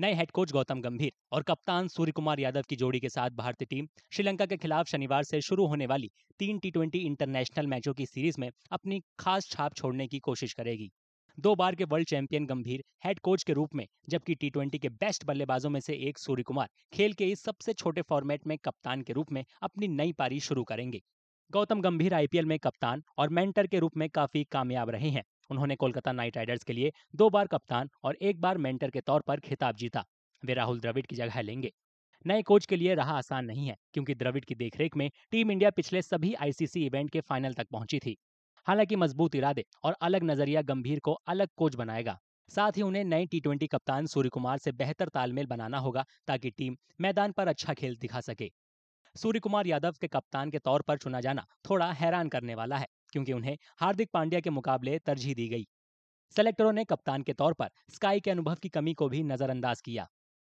नए head coach Gautam गंभीर और कप्तान सूर्य कुमार यादव की जोड़ी के साथ भारतीय टीम श्रीलंका के खिलाफ शनिवार से शुरू होने वाली तीन टी इंटरनेशनल मैचों की सीरीज में अपनी खास छाप छोड़ने की कोशिश करेगी दो बार के world champion Gambhir head coach के रूप में जबकि टी के बेस्ट बल्लेबाजों में से एक सूर्य कुमार खेल के इस सबसे छोटे फॉर्मेट में कप्तान के रूप में अपनी नई पारी शुरू करेंगे गौतम गंभीर आईपीएल में कप्तान और मेंटर के रूप में काफी कामयाब रहे हैं उन्होंने कोलकाता नाइट राइडर्स के लिए दो बार कप्तान और एक बार मेंटर के तौर पर खिताब जीता वे राहुल द्रविड़ की जगह लेंगे नए कोच के लिए रहा आसान नहीं है क्योंकि द्रविड़ की देखरेख में टीम इंडिया पिछले सभी आईसीसी इवेंट के फाइनल तक पहुंची थी हालांकि मजबूत इरादे और अलग नजरिया गंभीर को अलग कोच बनाएगा साथ ही उन्हें नए टी कप्तान सूर्य कुमार से बेहतर तालमेल बनाना होगा ताकि टीम मैदान पर अच्छा खेल दिखा सके सूर्य कुमार यादव के कप्तान के तौर पर चुना जाना थोड़ा हैरान करने वाला है क्योंकि उन्हें हार्दिक पांड्या के मुकाबले तरजीह दी गई सेलेक्टरों ने कप्तान के तौर पर स्काई के अनुभव की कमी को भी नजरअंदाज किया